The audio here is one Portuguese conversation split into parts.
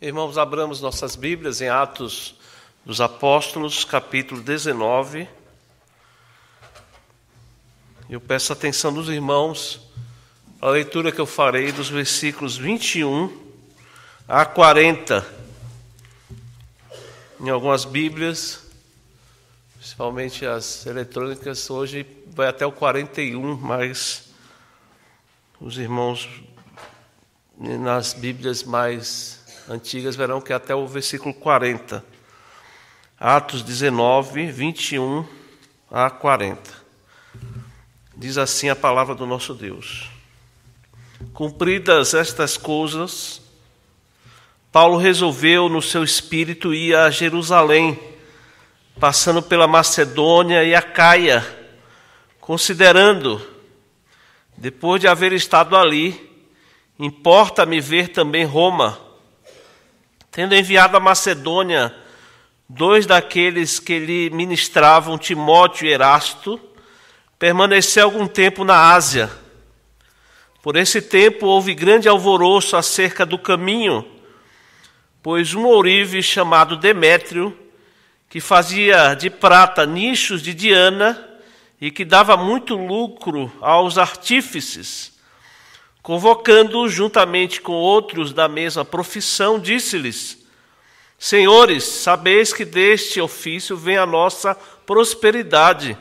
Irmãos, abramos nossas Bíblias em Atos dos Apóstolos, capítulo 19. Eu peço atenção dos irmãos para a leitura que eu farei dos versículos 21 a 40. Em algumas Bíblias, principalmente as eletrônicas, hoje vai até o 41, mas os irmãos nas Bíblias mais antigas verão que é até o versículo 40. Atos 19, 21 a 40. Diz assim a palavra do nosso Deus. Cumpridas estas coisas, Paulo resolveu no seu espírito ir a Jerusalém, passando pela Macedônia e a Caia, considerando, depois de haver estado ali, importa-me ver também Roma. Tendo enviado a Macedônia dois daqueles que lhe ministravam, Timóteo e Erasto, permaneceu algum tempo na Ásia. Por esse tempo houve grande alvoroço acerca do caminho, pois um ourive chamado Demétrio, que fazia de prata nichos de Diana e que dava muito lucro aos artífices, Convocando-os juntamente com outros da mesma profissão, disse-lhes: Senhores, sabeis que deste ofício vem a nossa prosperidade.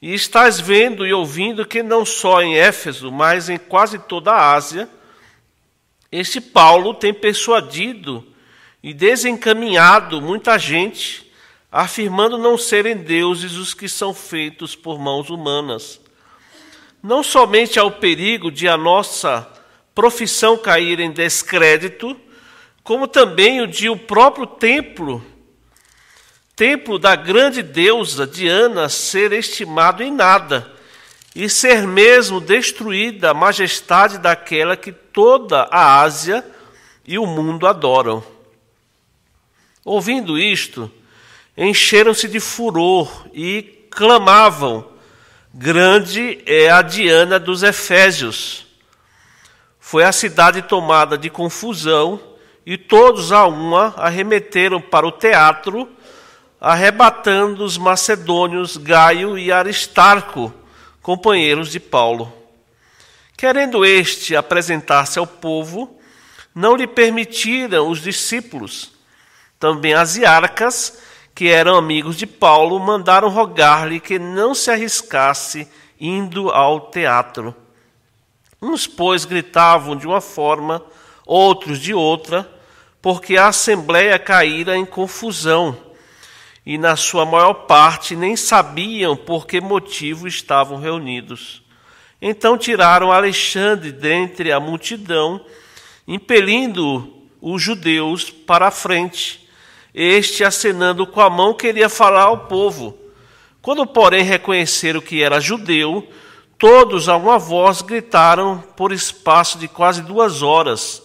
E estás vendo e ouvindo que não só em Éfeso, mas em quase toda a Ásia, este Paulo tem persuadido e desencaminhado muita gente, afirmando não serem deuses os que são feitos por mãos humanas, não somente ao perigo de a nossa profissão cair em descrédito, como também o de o próprio templo, templo da grande deusa Diana, ser estimado em nada e ser mesmo destruída a majestade daquela que toda a Ásia e o mundo adoram. Ouvindo isto, encheram-se de furor e clamavam Grande é a Diana dos Efésios. Foi a cidade tomada de confusão, e todos a uma arremeteram para o teatro, arrebatando os macedônios Gaio e Aristarco, companheiros de Paulo. Querendo este apresentar-se ao povo, não lhe permitiram os discípulos, também asiarcas que eram amigos de Paulo, mandaram rogar-lhe que não se arriscasse indo ao teatro. Uns, pois, gritavam de uma forma, outros de outra, porque a assembleia caíra em confusão, e na sua maior parte nem sabiam por que motivo estavam reunidos. Então tiraram Alexandre dentre a multidão, impelindo os judeus para a frente, este, acenando com a mão, queria falar ao povo. Quando, porém, reconheceram que era judeu, todos a uma voz gritaram por espaço de quase duas horas: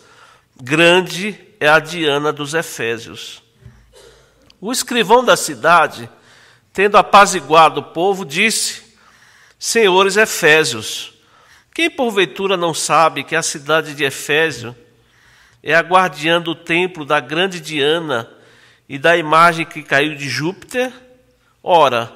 Grande é a Diana dos Efésios. O escrivão da cidade, tendo apaziguado o povo, disse: Senhores Efésios, quem porventura não sabe que a cidade de Efésio é a guardiã do templo da grande Diana, e da imagem que caiu de Júpiter? Ora,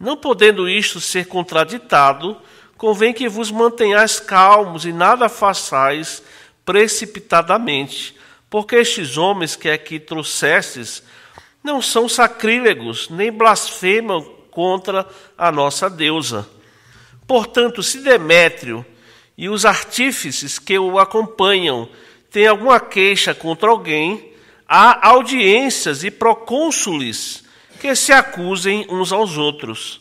não podendo isto ser contraditado, convém que vos mantenhais calmos e nada façais precipitadamente, porque estes homens que aqui trouxestes não são sacrílegos, nem blasfemam contra a nossa deusa. Portanto, se Demétrio e os artífices que o acompanham têm alguma queixa contra alguém, há audiências e procônsules que se acusem uns aos outros.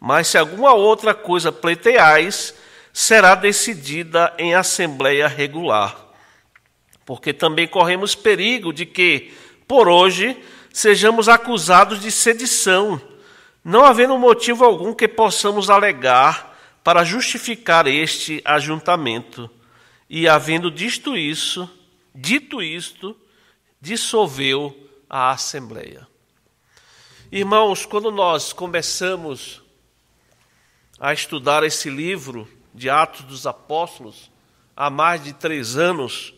Mas se alguma outra coisa pleiteais, será decidida em assembleia regular. Porque também corremos perigo de que, por hoje, sejamos acusados de sedição, não havendo motivo algum que possamos alegar para justificar este ajuntamento. E havendo disto isso, dito isto, dissolveu a Assembleia. Irmãos, quando nós começamos a estudar esse livro de Atos dos Apóstolos, há mais de três anos,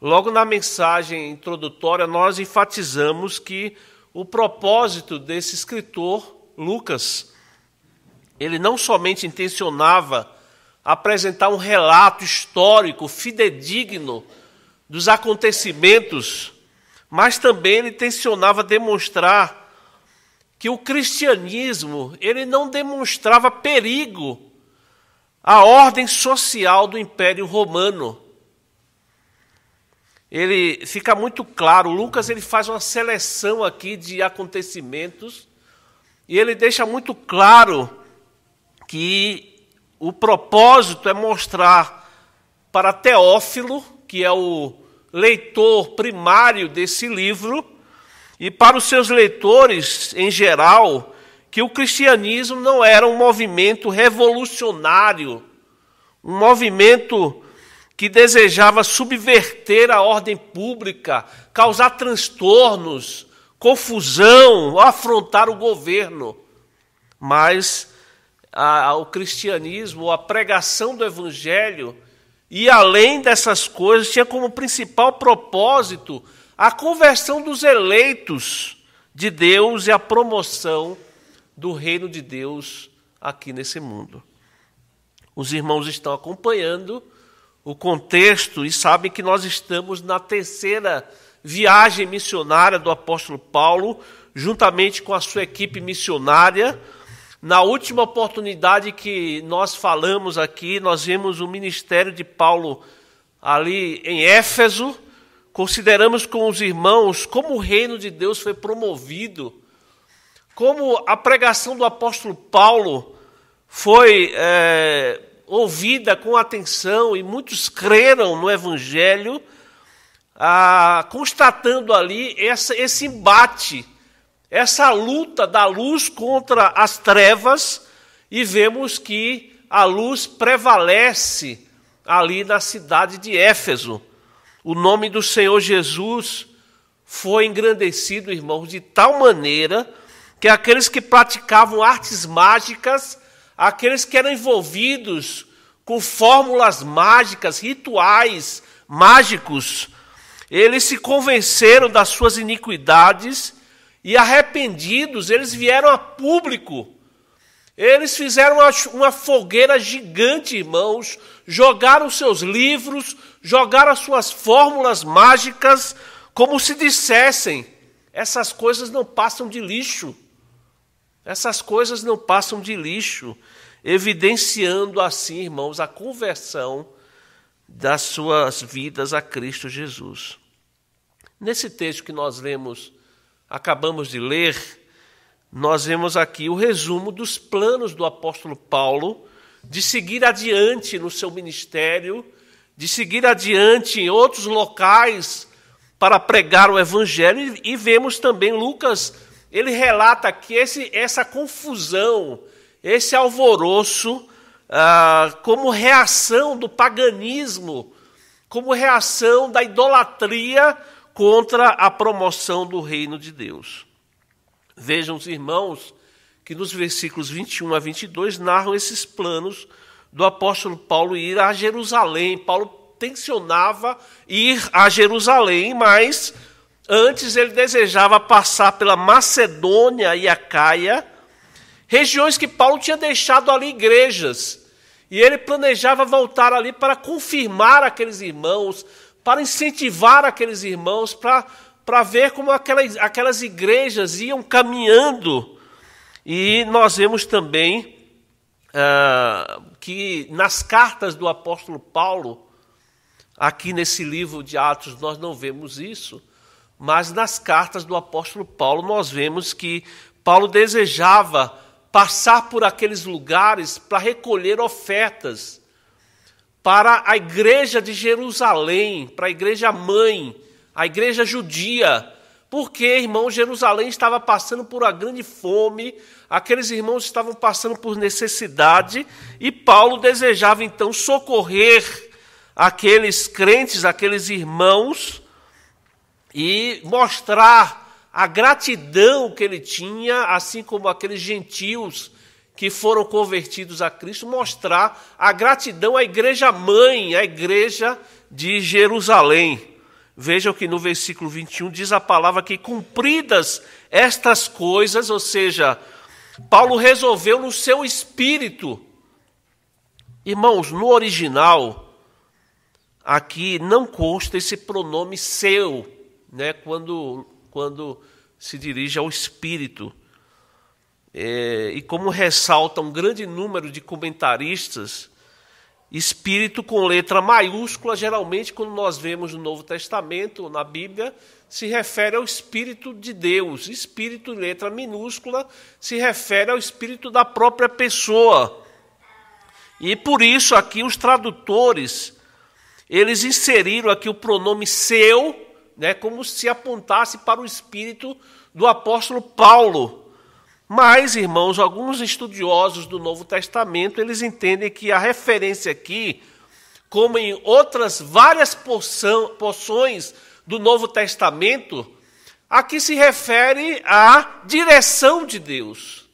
logo na mensagem introdutória, nós enfatizamos que o propósito desse escritor, Lucas, ele não somente intencionava apresentar um relato histórico fidedigno dos acontecimentos mas também ele tensionava demonstrar que o cristianismo ele não demonstrava perigo à ordem social do Império Romano. Ele fica muito claro, Lucas ele faz uma seleção aqui de acontecimentos e ele deixa muito claro que o propósito é mostrar para Teófilo, que é o leitor primário desse livro e para os seus leitores em geral que o cristianismo não era um movimento revolucionário, um movimento que desejava subverter a ordem pública, causar transtornos, confusão, afrontar o governo. Mas a, a, o cristianismo, a pregação do evangelho, e além dessas coisas, tinha como principal propósito a conversão dos eleitos de Deus e a promoção do reino de Deus aqui nesse mundo. Os irmãos estão acompanhando o contexto e sabem que nós estamos na terceira viagem missionária do apóstolo Paulo, juntamente com a sua equipe missionária na última oportunidade que nós falamos aqui, nós vimos o ministério de Paulo ali em Éfeso. Consideramos com os irmãos como o reino de Deus foi promovido, como a pregação do apóstolo Paulo foi é, ouvida com atenção e muitos creram no evangelho, constatando ali essa, esse embate essa luta da luz contra as trevas, e vemos que a luz prevalece ali na cidade de Éfeso. O nome do Senhor Jesus foi engrandecido, irmãos, de tal maneira que aqueles que praticavam artes mágicas, aqueles que eram envolvidos com fórmulas mágicas, rituais mágicos, eles se convenceram das suas iniquidades e arrependidos, eles vieram a público. Eles fizeram uma, fogueira gigante, irmãos, jogaram seus livros, jogaram as suas fórmulas mágicas, como se dissessem: essas coisas não passam de lixo. Essas coisas não passam de lixo, evidenciando assim, irmãos, a conversão das suas vidas a Cristo Jesus. Nesse texto que nós lemos acabamos de ler, nós vemos aqui o resumo dos planos do apóstolo Paulo de seguir adiante no seu ministério, de seguir adiante em outros locais para pregar o evangelho e vemos também Lucas, ele relata que esse, essa confusão, esse alvoroço, ah, como reação do paganismo, como reação da idolatria contra a promoção do reino de Deus. Vejam os irmãos que nos versículos 21 a 22 narram esses planos do apóstolo Paulo ir a Jerusalém. Paulo tensionava ir a Jerusalém, mas antes ele desejava passar pela Macedônia e a Caia, regiões que Paulo tinha deixado ali igrejas. E ele planejava voltar ali para confirmar aqueles irmãos, para incentivar aqueles irmãos, para ver como aquelas, aquelas igrejas iam caminhando. E nós vemos também ah, que nas cartas do apóstolo Paulo, aqui nesse livro de Atos, nós não vemos isso, mas nas cartas do apóstolo Paulo nós vemos que Paulo desejava passar por aqueles lugares para recolher ofertas para a igreja de Jerusalém, para a igreja mãe, a igreja judia, porque, irmão, Jerusalém estava passando por uma grande fome, aqueles irmãos estavam passando por necessidade, e Paulo desejava então socorrer aqueles crentes, aqueles irmãos, e mostrar a gratidão que ele tinha, assim como aqueles gentios que foram convertidos a Cristo, mostrar a gratidão à igreja mãe, à igreja de Jerusalém. Vejam que no versículo 21 diz a palavra que cumpridas estas coisas, ou seja, Paulo resolveu no seu espírito. Irmãos, no original, aqui não consta esse pronome seu, né, quando, quando se dirige ao espírito. É, e como ressalta um grande número de comentaristas, espírito com letra maiúscula, geralmente, quando nós vemos no Novo Testamento, ou na Bíblia, se refere ao espírito de Deus. Espírito em letra minúscula se refere ao espírito da própria pessoa. E por isso aqui os tradutores eles inseriram aqui o pronome seu, né, como se apontasse para o espírito do apóstolo Paulo mas, irmãos, alguns estudiosos do Novo Testamento, eles entendem que a referência aqui, como em outras várias porção, porções do Novo Testamento, aqui se refere à direção de Deus.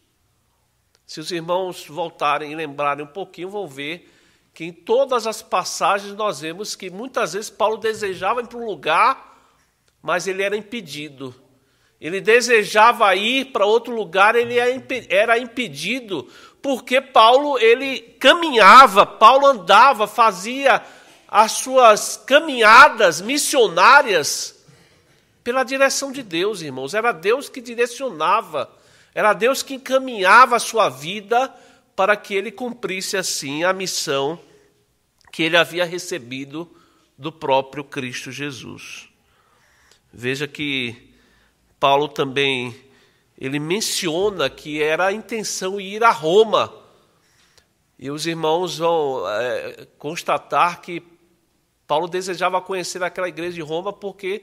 Se os irmãos voltarem e lembrarem um pouquinho, vão ver que em todas as passagens nós vemos que muitas vezes Paulo desejava ir para um lugar, mas ele era impedido. Ele desejava ir para outro lugar, ele é era impedido, porque Paulo ele caminhava, Paulo andava, fazia as suas caminhadas missionárias pela direção de Deus, irmãos. Era Deus que direcionava, era Deus que encaminhava a sua vida para que ele cumprisse assim a missão que ele havia recebido do próprio Cristo Jesus. Veja que Paulo também ele menciona que era a intenção ir a Roma. E os irmãos vão é, constatar que Paulo desejava conhecer aquela igreja de Roma porque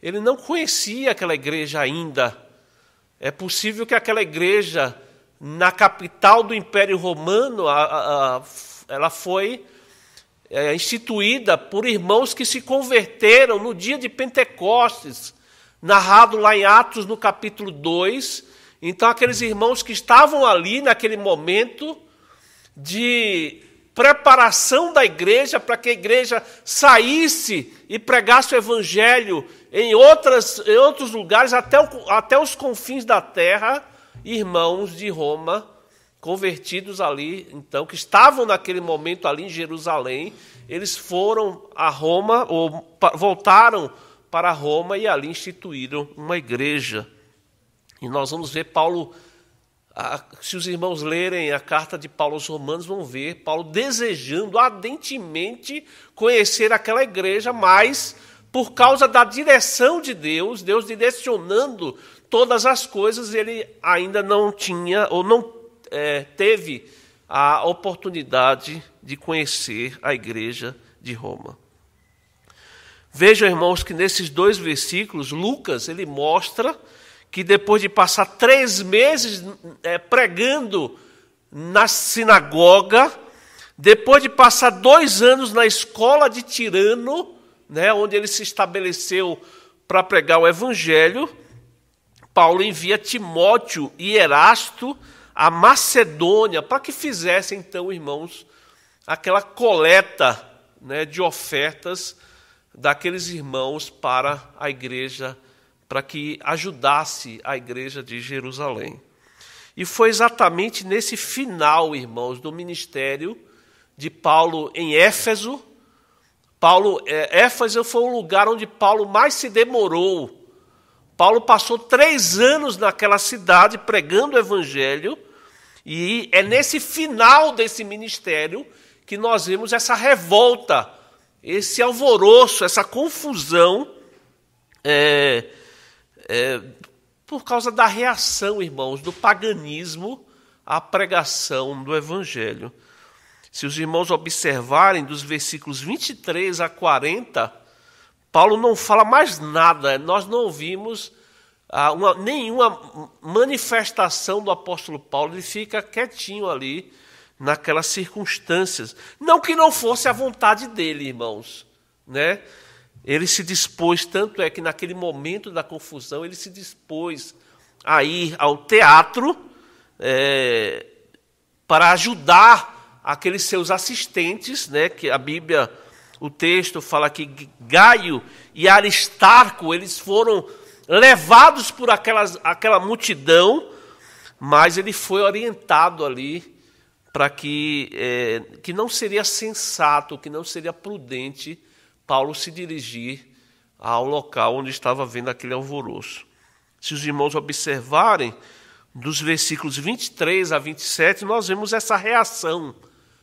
ele não conhecia aquela igreja ainda. É possível que aquela igreja na capital do Império Romano, a, a, a, ela foi é, instituída por irmãos que se converteram no dia de Pentecostes narrado lá em Atos no capítulo 2. Então, aqueles irmãos que estavam ali naquele momento de preparação da igreja para que a igreja saísse e pregasse o evangelho em, outras, em outros lugares, até, o, até os confins da terra, irmãos de Roma, convertidos ali, então, que estavam naquele momento ali em Jerusalém, eles foram a Roma, ou voltaram para Roma e ali instituíram uma igreja. E nós vamos ver Paulo, se os irmãos lerem a carta de Paulo aos Romanos, vão ver Paulo desejando ardentemente conhecer aquela igreja, mas por causa da direção de Deus, Deus direcionando todas as coisas, ele ainda não tinha ou não é, teve a oportunidade de conhecer a igreja de Roma. Vejam, irmãos, que nesses dois versículos, Lucas ele mostra que depois de passar três meses é, pregando na sinagoga, depois de passar dois anos na escola de Tirano, né, onde ele se estabeleceu para pregar o evangelho, Paulo envia Timóteo e Erasto à Macedônia para que fizessem, então, irmãos, aquela coleta né, de ofertas daqueles irmãos para a igreja, para que ajudasse a igreja de Jerusalém. E foi exatamente nesse final, irmãos, do ministério de Paulo em Éfeso. Paulo, é, Éfeso foi o lugar onde Paulo mais se demorou. Paulo passou três anos naquela cidade pregando o evangelho, e é nesse final desse ministério que nós vemos essa revolta esse alvoroço, essa confusão, é, é, por causa da reação, irmãos, do paganismo à pregação do Evangelho. Se os irmãos observarem dos versículos 23 a 40, Paulo não fala mais nada, nós não ouvimos ah, uma, nenhuma manifestação do apóstolo Paulo, ele fica quietinho ali naquelas circunstâncias. Não que não fosse a vontade dele, irmãos, né? Ele se dispôs, tanto é que naquele momento da confusão, ele se dispôs a ir ao teatro é, para ajudar aqueles seus assistentes, né? Que a Bíblia, o texto fala que Gaio e Aristarco, eles foram levados por aquelas, aquela multidão, mas ele foi orientado ali para que, é, que não seria sensato, que não seria prudente Paulo se dirigir ao local onde estava vendo aquele alvoroço. Se os irmãos observarem, dos versículos 23 a 27, nós vemos essa reação.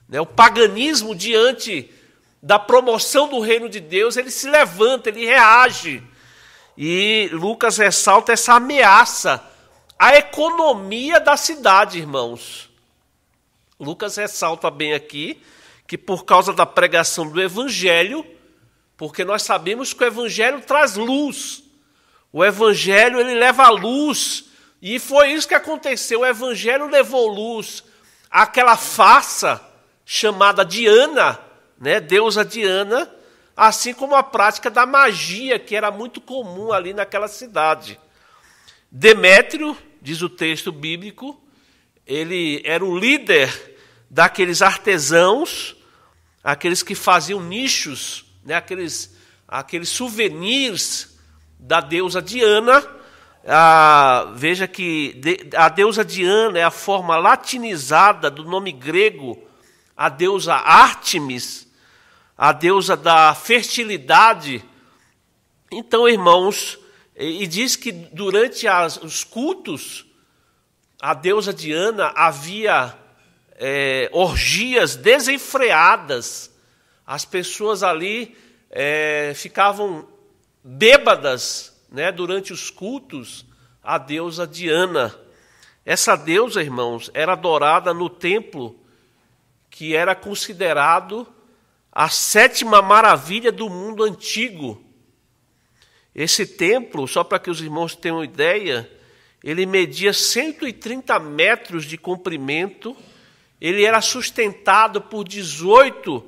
Né? O paganismo diante da promoção do reino de Deus, ele se levanta, ele reage. E Lucas ressalta essa ameaça à economia da cidade, irmãos. Lucas ressalta bem aqui que por causa da pregação do Evangelho, porque nós sabemos que o Evangelho traz luz, o Evangelho ele leva luz, e foi isso que aconteceu: o Evangelho levou luz. àquela farsa chamada Diana, né, deusa Diana, assim como a prática da magia, que era muito comum ali naquela cidade. Demétrio, diz o texto bíblico, ele era o líder daqueles artesãos, aqueles que faziam nichos, né, aqueles, aqueles souvenirs da deusa Diana. Ah, veja que a deusa Diana é a forma latinizada do nome grego, a deusa Artemis, a deusa da fertilidade. Então, irmãos, e diz que durante as, os cultos, a deusa Diana havia é, orgias desenfreadas. As pessoas ali é, ficavam bêbadas né, durante os cultos à deusa Diana. Essa deusa, irmãos, era adorada no templo que era considerado a sétima maravilha do mundo antigo. Esse templo, só para que os irmãos tenham ideia, ele media 130 metros de comprimento ele era sustentado por 18,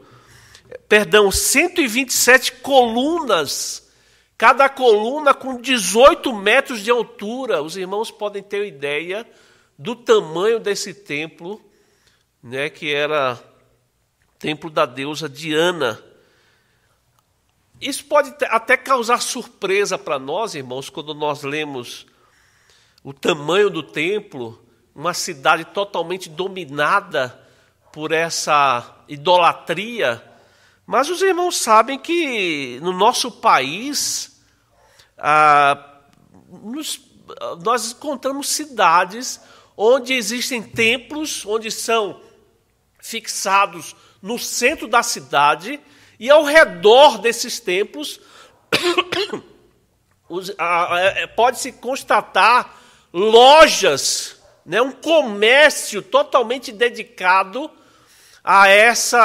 perdão, 127 colunas, cada coluna com 18 metros de altura. Os irmãos podem ter ideia do tamanho desse templo, né, que era o templo da deusa Diana. Isso pode até causar surpresa para nós, irmãos, quando nós lemos o tamanho do templo uma cidade totalmente dominada por essa idolatria, mas os irmãos sabem que no nosso país ah, nos, nós encontramos cidades onde existem templos, onde são fixados no centro da cidade e ao redor desses templos ah, ah, é, pode-se constatar lojas né, um comércio totalmente dedicado a essa,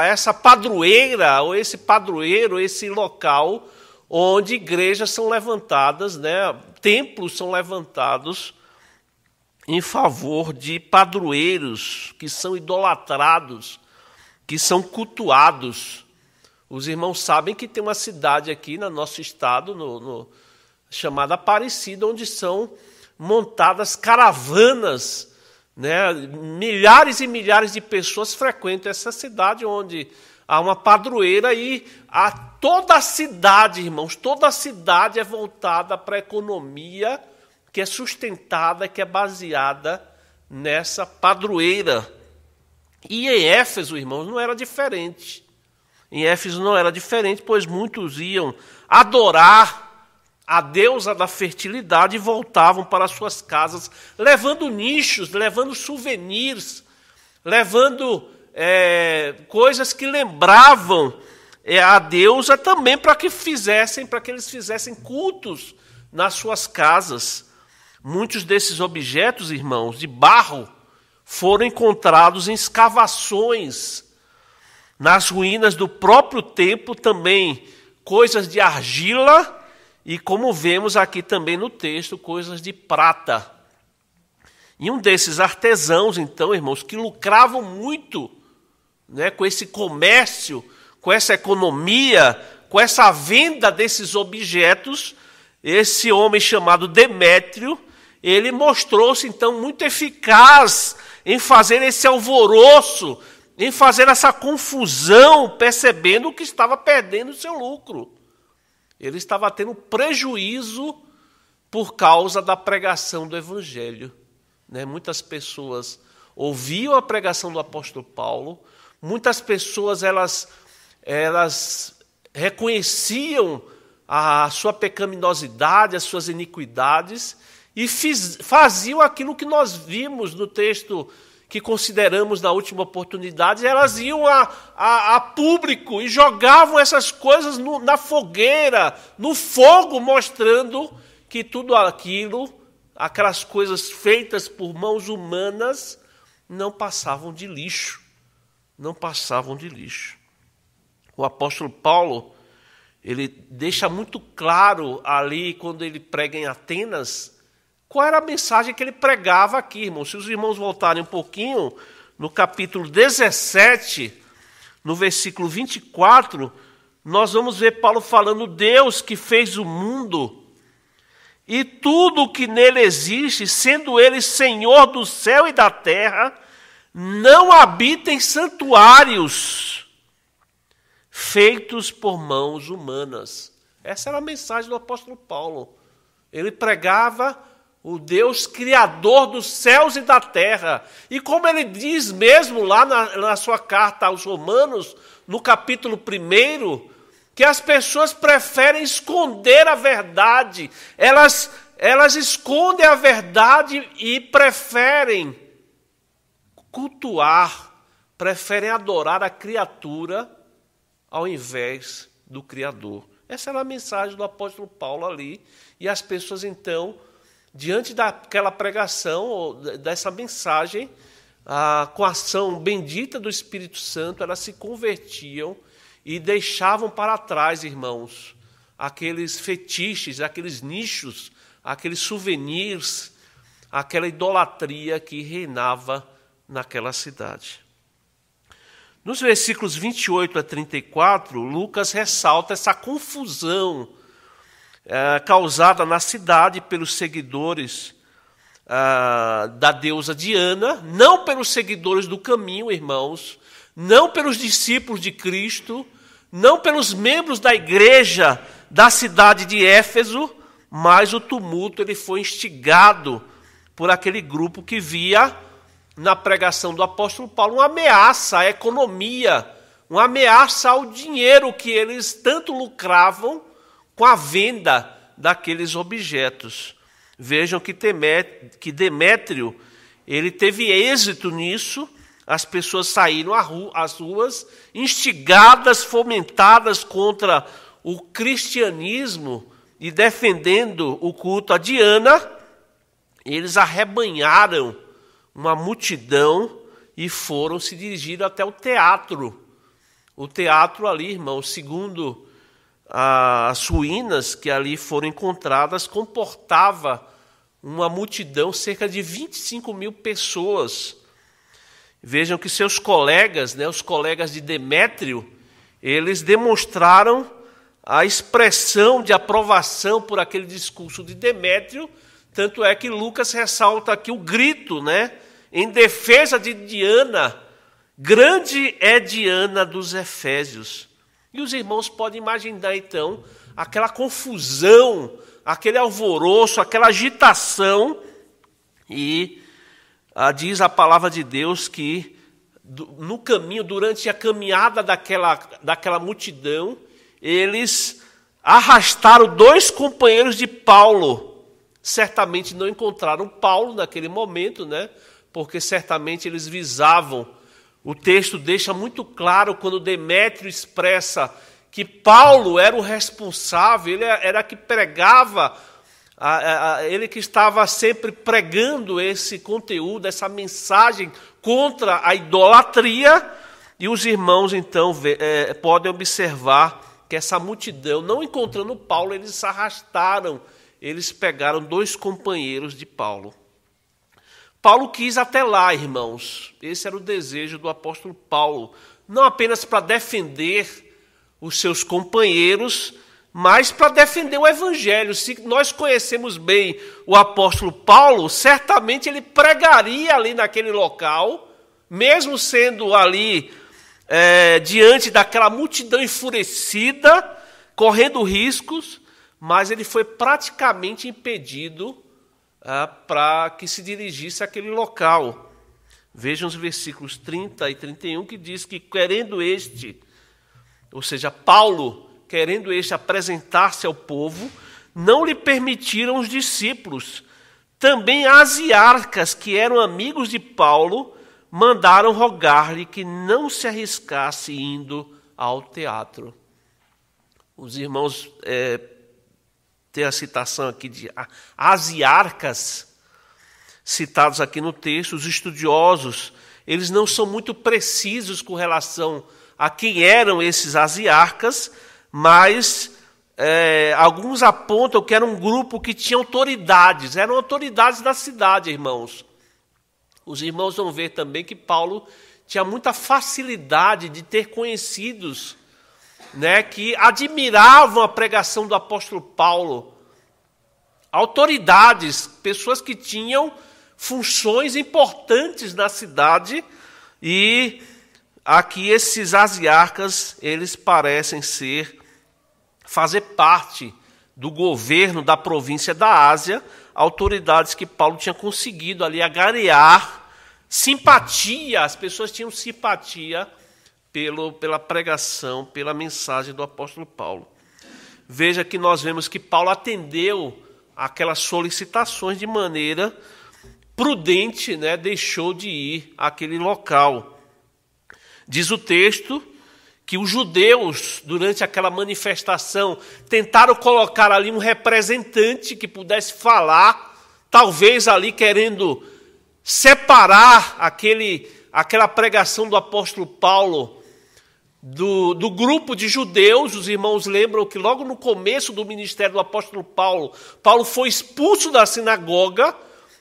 a, essa padroeira, ou esse padroeiro, esse local onde igrejas são levantadas, né, templos são levantados em favor de padroeiros que são idolatrados, que são cultuados. Os irmãos sabem que tem uma cidade aqui no nosso estado, no, no chamada Aparecida, onde são montadas caravanas, né? milhares e milhares de pessoas frequentam essa cidade onde há uma padroeira e a toda a cidade, irmãos, toda a cidade é voltada para a economia que é sustentada, que é baseada nessa padroeira. E em Éfeso, irmãos, não era diferente. Em Éfeso não era diferente, pois muitos iam adorar a deusa da fertilidade, voltavam para suas casas, levando nichos, levando souvenirs, levando é, coisas que lembravam é, a deusa também para que fizessem, para que eles fizessem cultos nas suas casas. Muitos desses objetos, irmãos, de barro, foram encontrados em escavações nas ruínas do próprio templo também, coisas de argila e como vemos aqui também no texto, coisas de prata. E um desses artesãos, então, irmãos, que lucravam muito né, com esse comércio, com essa economia, com essa venda desses objetos, esse homem chamado Demétrio, ele mostrou-se então muito eficaz em fazer esse alvoroço, em fazer essa confusão, percebendo que estava perdendo o seu lucro. Ele estava tendo prejuízo por causa da pregação do Evangelho. Né? Muitas pessoas ouviam a pregação do apóstolo Paulo, muitas pessoas elas, elas reconheciam a sua pecaminosidade, as suas iniquidades, e fiz, faziam aquilo que nós vimos no texto que consideramos na última oportunidade, elas iam a, a, a público e jogavam essas coisas no, na fogueira, no fogo, mostrando que tudo aquilo, aquelas coisas feitas por mãos humanas, não passavam de lixo. Não passavam de lixo. O apóstolo Paulo, ele deixa muito claro ali, quando ele prega em Atenas, qual era a mensagem que ele pregava aqui, irmão? Se os irmãos voltarem um pouquinho, no capítulo 17, no versículo 24, nós vamos ver Paulo falando: Deus que fez o mundo e tudo o que nele existe, sendo ele Senhor do céu e da terra, não habita em santuários feitos por mãos humanas. Essa era a mensagem do apóstolo Paulo. Ele pregava o Deus criador dos céus e da terra. E como ele diz mesmo lá na, na sua carta aos Romanos, no capítulo 1, que as pessoas preferem esconder a verdade, elas, elas escondem a verdade e preferem cultuar, preferem adorar a criatura ao invés do Criador. Essa era a mensagem do apóstolo Paulo ali. E as pessoas então diante daquela pregação, ou dessa mensagem, ah, com a ação bendita do Espírito Santo, elas se convertiam e deixavam para trás, irmãos, aqueles fetiches, aqueles nichos, aqueles souvenirs, aquela idolatria que reinava naquela cidade. Nos versículos 28 a 34, Lucas ressalta essa confusão é, causada na cidade pelos seguidores ah, da deusa Diana, não pelos seguidores do caminho, irmãos, não pelos discípulos de Cristo, não pelos membros da igreja da cidade de Éfeso, mas o tumulto ele foi instigado por aquele grupo que via na pregação do apóstolo Paulo uma ameaça à economia, uma ameaça ao dinheiro que eles tanto lucravam com a venda daqueles objetos. Vejam que, Demétrio ele teve êxito nisso. As pessoas saíram às ruas, instigadas, fomentadas contra o cristianismo e defendendo o culto a Diana. Eles arrebanharam uma multidão e foram se dirigir até o teatro. O teatro ali, irmão, segundo as ruínas que ali foram encontradas comportava uma multidão, cerca de 25 mil pessoas. Vejam que seus colegas, né, os colegas de Demétrio, eles demonstraram a expressão de aprovação por aquele discurso de Demétrio, tanto é que Lucas ressalta aqui o grito, né, em defesa de Diana. Grande é Diana dos Efésios. E os irmãos podem imaginar então aquela confusão, aquele alvoroço, aquela agitação, e ah, diz a palavra de Deus que do, no caminho, durante a caminhada daquela, daquela multidão, eles arrastaram dois companheiros de Paulo. Certamente não encontraram Paulo naquele momento, né? Porque certamente eles visavam o texto deixa muito claro quando Demétrio expressa que Paulo era o responsável, ele é, era que pregava, ele que estava sempre pregando esse conteúdo, essa mensagem contra a idolatria. E os irmãos então é, podem observar que essa multidão, não encontrando Paulo, eles se arrastaram, eles pegaram dois companheiros de Paulo. Paulo quis até lá, irmãos. Esse era o desejo do apóstolo Paulo, não apenas para defender os seus companheiros, mas para defender o evangelho. Se nós conhecemos bem o apóstolo Paulo, certamente ele pregaria ali naquele local, mesmo sendo ali é, diante daquela multidão enfurecida, correndo riscos, mas ele foi praticamente impedido ah, para que se dirigisse àquele local. Vejam os versículos 30 e 31 que diz que querendo este, ou seja, Paulo, querendo este apresentar-se ao povo, não lhe permitiram os discípulos. Também asiarcas, que eram amigos de Paulo, mandaram rogar-lhe que não se arriscasse indo ao teatro. Os irmãos é, tem a citação aqui de asiarcas, citados aqui no texto, os estudiosos, eles não são muito precisos com relação a quem eram esses asiarcas, mas é, alguns apontam que era um grupo que tinha autoridades, eram autoridades da cidade, irmãos. Os irmãos vão ver também que Paulo tinha muita facilidade de ter conhecidos né, que admiravam a pregação do apóstolo Paulo. Autoridades, pessoas que tinham funções importantes na cidade e aqui esses asiarcas, eles parecem ser fazer parte do governo da província da Ásia, autoridades que Paulo tinha conseguido ali agarear simpatia, as pessoas tinham simpatia pelo, pela pregação, pela mensagem do apóstolo Paulo. Veja que nós vemos que Paulo atendeu aquelas solicitações de maneira prudente, né? deixou de ir àquele local. Diz o texto que os judeus, durante aquela manifestação, tentaram colocar ali um representante que pudesse falar, talvez ali querendo separar aquele, aquela pregação do apóstolo Paulo do, do, grupo de judeus, os irmãos lembram que logo no começo do ministério do apóstolo Paulo, Paulo foi expulso da sinagoga,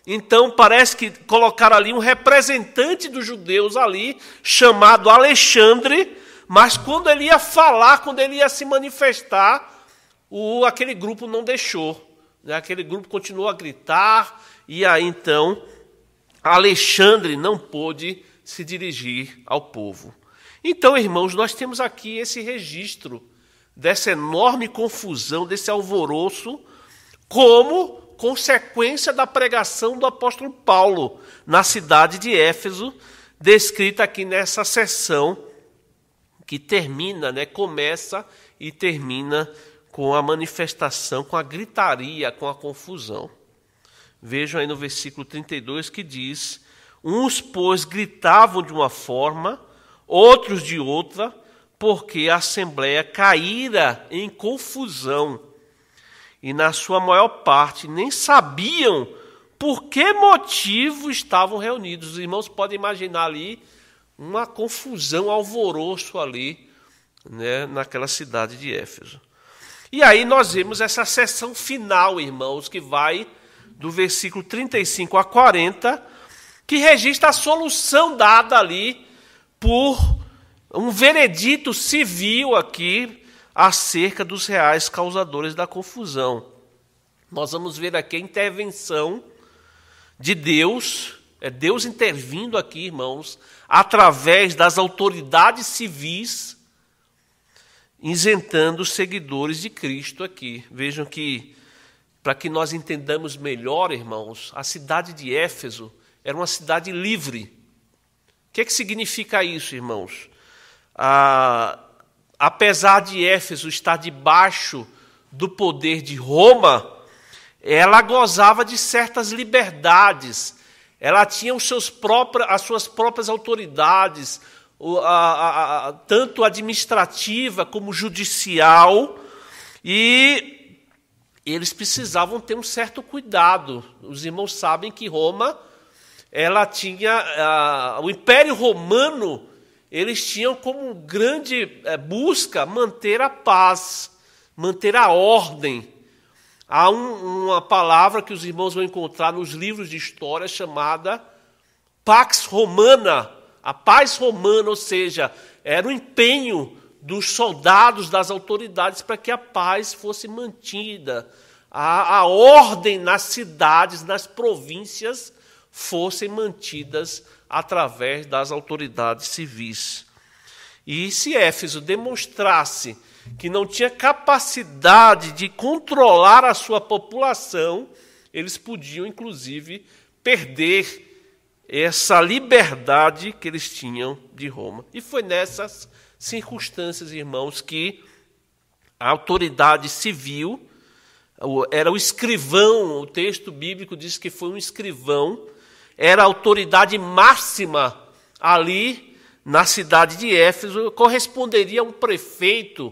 então parece que colocaram ali um representante dos judeus ali, chamado Alexandre, mas quando ele ia falar, quando ele ia se manifestar, o, aquele grupo não deixou. Né? Aquele grupo continuou a gritar, e aí então Alexandre não pôde se dirigir ao povo. Então, irmãos, nós temos aqui esse registro dessa enorme confusão, desse alvoroço, como consequência da pregação do apóstolo Paulo na cidade de Éfeso, descrita aqui nessa sessão que termina, né, começa e termina com a manifestação, com a gritaria, com a confusão. Vejam aí no versículo 32 que diz: Uns, pois, gritavam de uma forma, outros de outra, porque a Assembleia caíra em confusão e, na sua maior parte, nem sabiam por que motivo estavam reunidos. Os irmãos podem imaginar ali uma confusão, alvoroço ali, né, naquela cidade de Éfeso. E aí nós vemos essa sessão final, irmãos, que vai do versículo 35 a 40, que registra a solução dada ali por um veredito civil aqui acerca dos reais causadores da confusão. Nós vamos ver aqui a intervenção de Deus, é Deus intervindo aqui, irmãos, através das autoridades civis, isentando os seguidores de Cristo aqui. Vejam que, para que nós entendamos melhor, irmãos, a cidade de Éfeso era uma cidade livre o que, é que significa isso, irmãos? Ah, apesar de Éfeso estar debaixo do poder de Roma, ela gozava de certas liberdades, ela tinha os seus próprios, as suas próprias autoridades, a, a, a, tanto administrativa como judicial, e eles precisavam ter um certo cuidado. Os irmãos sabem que Roma ela tinha a, o Império Romano eles tinham como grande eh, busca manter a paz, manter a ordem. Há um, uma palavra que os irmãos vão encontrar nos livros de história chamada Pax Romana, a paz romana, ou seja, era o empenho dos soldados, das autoridades, para que a paz fosse mantida, a, a ordem nas cidades, nas províncias fossem mantidas através das autoridades civis. E se Éfeso demonstrasse que não tinha capacidade de controlar a sua população, eles podiam, inclusive, perder essa liberdade que eles tinham de Roma. E foi nessas circunstâncias, irmãos, que a autoridade civil, era o escrivão, o texto bíblico diz que foi um escrivão era a autoridade máxima ali na cidade de Éfeso, corresponderia a um prefeito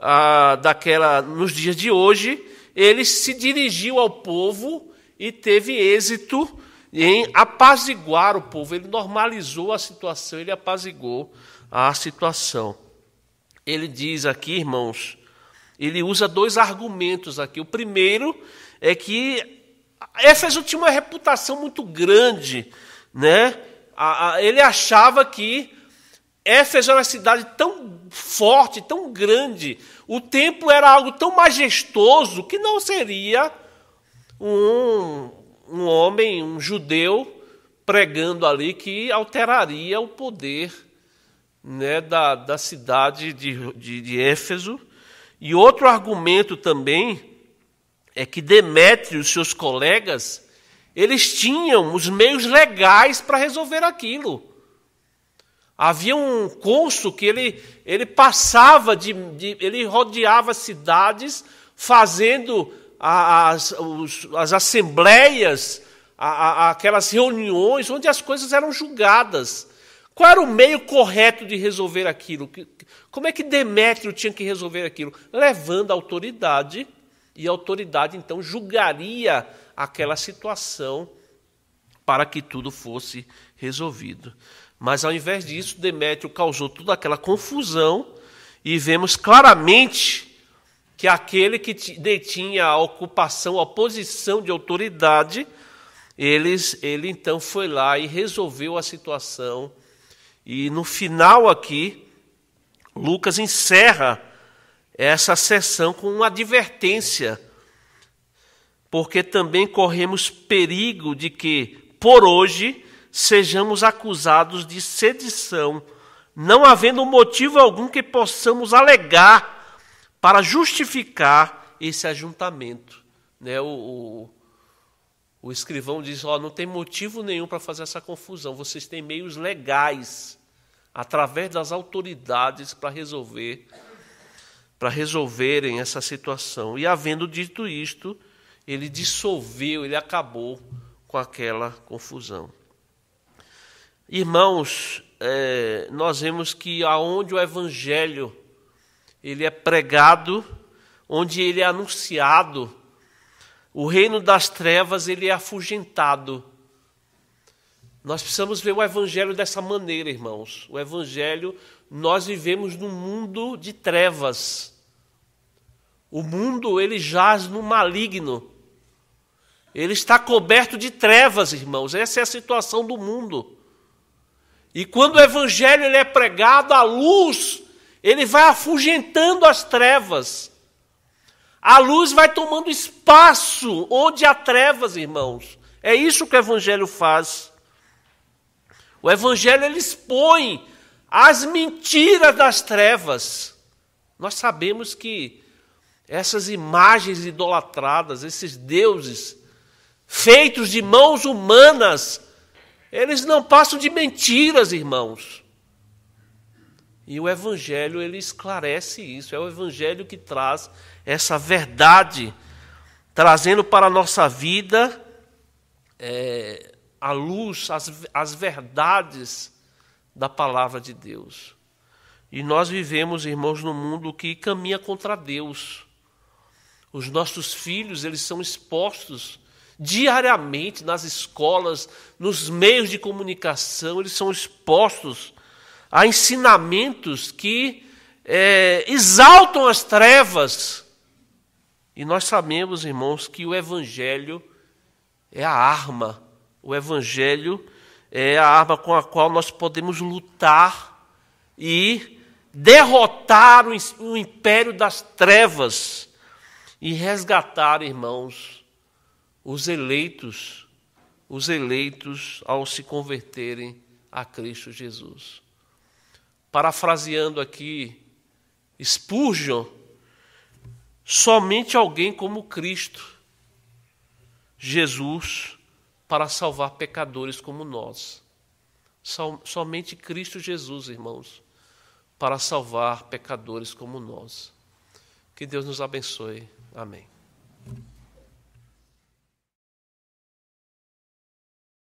ah, daquela nos dias de hoje. Ele se dirigiu ao povo e teve êxito em apaziguar o povo. Ele normalizou a situação, ele apaziguou a situação. Ele diz aqui, irmãos, ele usa dois argumentos aqui. O primeiro é que Éfeso tinha uma reputação muito grande, né? ele achava que Éfeso era uma cidade tão forte, tão grande, o templo era algo tão majestoso que não seria um, um homem, um judeu, pregando ali que alteraria o poder né, da, da cidade de, de, de Éfeso. E outro argumento também é que Demétrio e os seus colegas, eles tinham os meios legais para resolver aquilo. Havia um cônsul que ele, ele passava, de, de ele rodeava cidades fazendo as, os, as assembleias, a, a, aquelas reuniões onde as coisas eram julgadas. Qual era o meio correto de resolver aquilo? Como é que Demétrio tinha que resolver aquilo? Levando a autoridade e a autoridade então julgaria aquela situação para que tudo fosse resolvido. Mas ao invés disso, Demétrio causou toda aquela confusão e vemos claramente que aquele que detinha a ocupação, a posição de autoridade, eles, ele então foi lá e resolveu a situação. E no final aqui, Lucas encerra essa sessão com uma advertência, porque também corremos perigo de que, por hoje, sejamos acusados de sedição, não havendo motivo algum que possamos alegar para justificar esse ajuntamento. Né? O, o, o escrivão diz: oh, não tem motivo nenhum para fazer essa confusão, vocês têm meios legais através das autoridades para resolver para resolverem essa situação. E havendo dito isto, ele dissolveu, ele acabou com aquela confusão. Irmãos, é, nós vemos que aonde o evangelho ele é pregado, onde ele é anunciado, o reino das trevas ele é afugentado nós precisamos ver o evangelho dessa maneira, irmãos. O evangelho, nós vivemos num mundo de trevas. O mundo ele jaz no maligno. Ele está coberto de trevas, irmãos. Essa é a situação do mundo. E quando o evangelho ele é pregado, a luz, ele vai afugentando as trevas. A luz vai tomando espaço onde há trevas, irmãos. É isso que o evangelho faz. O evangelho ele expõe as mentiras das trevas. Nós sabemos que essas imagens idolatradas, esses deuses feitos de mãos humanas, eles não passam de mentiras, irmãos. E o evangelho ele esclarece isso, é o evangelho que traz essa verdade, trazendo para a nossa vida é, a luz as, as verdades da palavra de Deus. E nós vivemos, irmãos, num mundo que caminha contra Deus. Os nossos filhos, eles são expostos diariamente nas escolas, nos meios de comunicação, eles são expostos a ensinamentos que é, exaltam as trevas. E nós sabemos, irmãos, que o Evangelho é a arma o Evangelho é a arma com a qual nós podemos lutar e derrotar o império das trevas e resgatar, irmãos, os eleitos, os eleitos ao se converterem a Cristo Jesus. Parafraseando aqui Spurgeon, somente alguém como Cristo, Jesus, para salvar pecadores como nós. Somente Cristo Jesus, irmãos, para salvar pecadores como nós. Que Deus nos abençoe. Amém.